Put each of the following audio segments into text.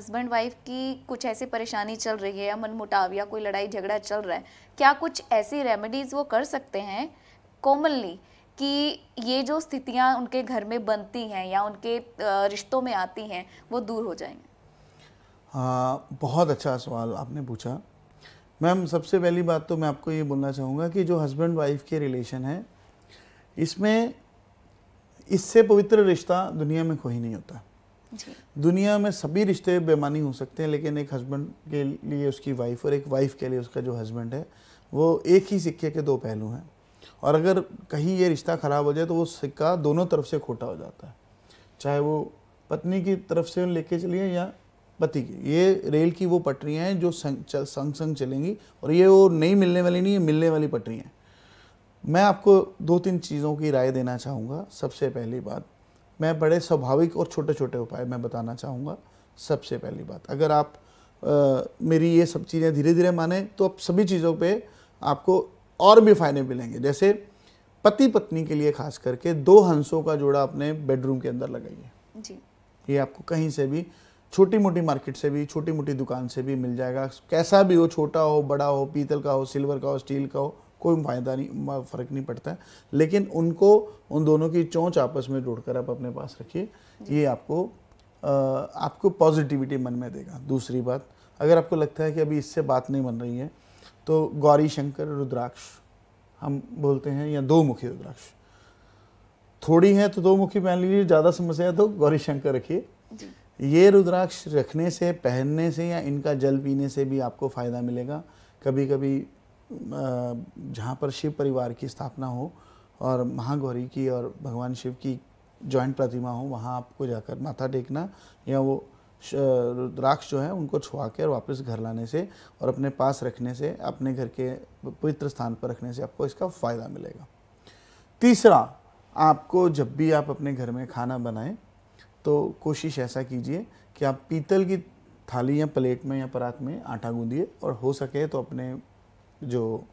husband wife की कुछ ऐसी परेशानी चल रही है या मनमुटाव या कोई लड़ाई झगड़ा चल रहा है क्या कुछ ऐसी रेमेडीज़ वो कर सकते हैं कॉमनली कि ये जो स्थितियाँ उनके घर में बनती हैं या उनके रिश्तों में आती हैं वो दूर हो जाएंगे हाँ बहुत अच्छा सवाल आपने पूछा मैम सबसे पहली बात तो मैं आपको ये बोलना चाहूँगा कि जो हस्बैंड वाइफ के रिलेशन है इसमें इससे पवित्र रिश्ता दुनिया में कोई नहीं होता दुनिया में सभी रिश्ते बेमानी हो सकते हैं लेकिन एक हस्बैंड के लिए उसकी वाइफ और एक वाइफ के लिए उसका जो हस्बैंड है वो एक ही सिक्के के दो पहलू हैं और अगर कहीं ये रिश्ता ख़राब हो जाए तो वो सिक्का दोनों तरफ से खोटा हो जाता है चाहे वो पत्नी की तरफ से लेके चलिए या पति की ये रेल की वो पटरियाँ हैं जो संग चल, संग संग चलेंगी और ये वो नहीं मिलने वाली नहीं ये मिलने वाली पटरियाँ हैं मैं आपको दो तीन चीज़ों की राय देना चाहूँगा सबसे पहली बात मैं बड़े स्वाभाविक और छोटे छोटे उपाय मैं बताना चाहूँगा सबसे पहली बात अगर आप आ, मेरी ये सब चीज़ें धीरे धीरे माने तो अब सभी चीज़ों पे आपको और भी फायदे मिलेंगे जैसे पति पत्नी के लिए खास करके दो हंसों का जोड़ा अपने बेडरूम के अंदर लगाइए जी ये आपको कहीं से भी छोटी मोटी मार्केट से भी छोटी मोटी दुकान से भी मिल जाएगा कैसा भी हो छोटा हो बड़ा हो पीतल का हो सिल्वर का हो स्टील का हो कोई फ़ायदा नहीं फ़र्क नहीं पड़ता है लेकिन उनको उन दोनों की चोंच आपस में जोड़कर आप अपने पास रखिए ये आपको आ, आपको पॉजिटिविटी मन में देगा दूसरी बात अगर आपको लगता है कि अभी इससे बात नहीं बन रही है तो गौरी शंकर रुद्राक्ष हम बोलते हैं या दो मुखी रुद्राक्ष थोड़ी है तो दो मुखी पहन लीजिए ज़्यादा समस्या है तो गौरी शंकर रखिए ये रुद्राक्ष रखने से पहनने से या इनका जल पीने से भी आपको फ़ायदा मिलेगा कभी कभी जहाँ पर शिव परिवार की स्थापना हो और महागौरी की और भगवान शिव की जॉइंट प्रतिमा हो वहाँ आपको जाकर माथा टेकना या वो रुद्राक्ष जो है उनको छुआ के और वापस घर लाने से और अपने पास रखने से अपने घर के पवित्र स्थान पर रखने से आपको इसका फ़ायदा मिलेगा तीसरा आपको जब भी आप अपने घर में खाना बनाएं तो कोशिश ऐसा कीजिए कि आप पीतल की थाली या प्लेट में या परात में आटा गूंदिए और हो सके तो अपने जो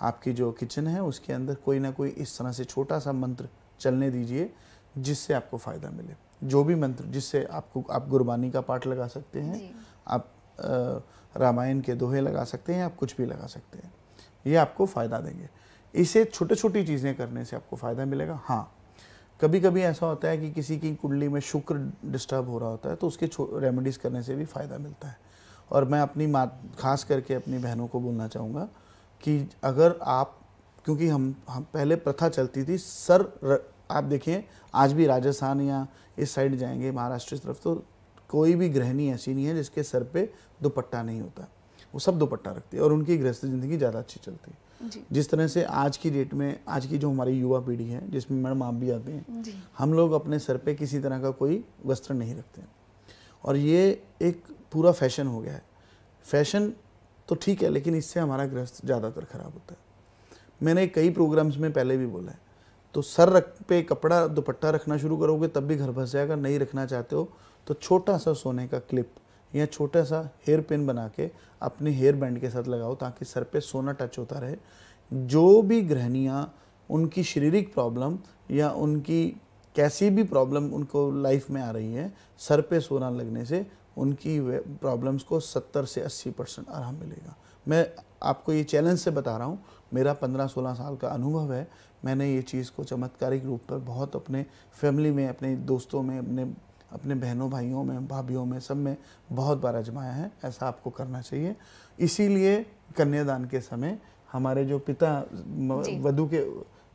आपकी जो किचन है उसके अंदर कोई ना कोई इस तरह से छोटा सा मंत्र चलने दीजिए जिससे आपको फ़ायदा मिले जो भी मंत्र जिससे आपको आप गुरबानी का पाठ लगा सकते हैं आप रामायण के दोहे लगा सकते हैं आप कुछ भी लगा सकते हैं ये आपको फ़ायदा देंगे इसे छोटे छोटी चीज़ें करने से आपको फ़ायदा मिलेगा हाँ कभी कभी ऐसा होता है कि किसी की कुंडली में शुक्र डिस्टर्ब हो रहा होता है तो उसके रेमेडीज़ करने से भी फ़ायदा मिलता है और मैं अपनी माँ खास करके अपनी बहनों को बोलना चाहूँगा कि अगर आप क्योंकि हम हम पहले प्रथा चलती थी सर र, आप देखिए आज भी राजस्थान या इस साइड जाएंगे महाराष्ट्र की तरफ तो कोई भी गृहिणी ऐसी नहीं है जिसके सर पे दुपट्टा नहीं होता वो सब दुपट्टा रखती है और उनकी गृहस्थ ज़िंदगी ज़्यादा अच्छी चलती है जिस तरह से आज की डेट में आज की जो हमारी युवा पीढ़ी है जिसमें मैडम आप भी आते हैं हम लोग अपने सर पे किसी तरह का कोई वस्त्र नहीं रखते और ये एक पूरा फैशन हो गया है फैशन तो ठीक है लेकिन इससे हमारा ग्रस्त ज़्यादातर खराब होता है मैंने कई प्रोग्राम्स में पहले भी बोला है तो सर रख पे कपड़ा दुपट्टा रखना शुरू करोगे तब भी घर फंस जाएगा नहीं रखना चाहते हो तो छोटा सा सोने का क्लिप या छोटा सा हेयर पिन बना के अपने हेयर बैंड के साथ लगाओ ताकि सर पे सोना टच होता रहे जो भी गृहणियाँ उनकी शारीरिक प्रॉब्लम या उनकी कैसी भी प्रॉब्लम उनको लाइफ में आ रही है सर पे सोना लगने से उनकी प्रॉब्लम्स को 70 से 80 परसेंट आराम मिलेगा मैं आपको ये चैलेंज से बता रहा हूँ मेरा 15-16 साल का अनुभव है मैंने ये चीज़ को चमत्कारिक रूप पर बहुत अपने फैमिली में अपने दोस्तों में अपने अपने बहनों भाइयों में भाभीियों में सब में बहुत बार आजमाया है ऐसा आपको करना चाहिए इसीलिए कन्यादान के समय हमारे जो पिता वधु के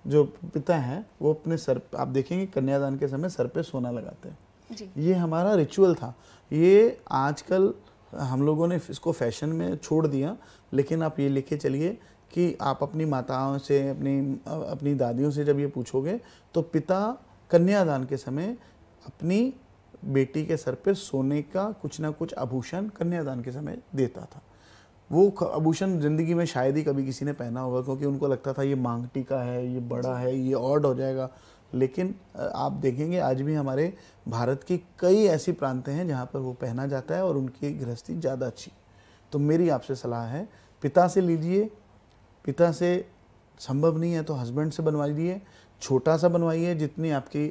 जो पिता हैं वो अपने सर आप देखेंगे कन्यादान के समय सर पे सोना लगाते हैं ये हमारा रिचुअल था ये आजकल हम लोगों ने इसको फैशन में छोड़ दिया लेकिन आप ये लेके चलिए कि आप अपनी माताओं से अपनी अपनी दादियों से जब ये पूछोगे तो पिता कन्यादान के समय अपनी बेटी के सर पर सोने का कुछ ना कुछ आभूषण कन्यादान के समय देता था वो आभूषण ज़िंदगी में शायद ही कभी किसी ने पहना होगा क्योंकि उनको लगता था ये मांगटी का है ये बड़ा है ये ऑर्ड हो जाएगा लेकिन आप देखेंगे आज भी हमारे भारत की कई ऐसी प्रांत हैं जहाँ पर वो पहना जाता है और उनकी गृहस्थी ज़्यादा अच्छी तो मेरी आपसे सलाह है पिता से लीजिए पिता से संभव नहीं है तो हस्बैंड से बनवाइए छोटा सा बनवाइए जितनी आपकी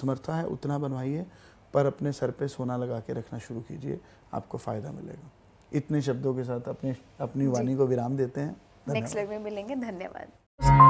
समर्था है उतना बनवाइए पर अपने सर पे सोना लगा के रखना शुरू कीजिए आपको फ़ायदा मिलेगा इतने शब्दों के साथ अपने अपनी वाणी को विराम देते हैं नेक्स्ट लेग में मिलेंगे धन्यवाद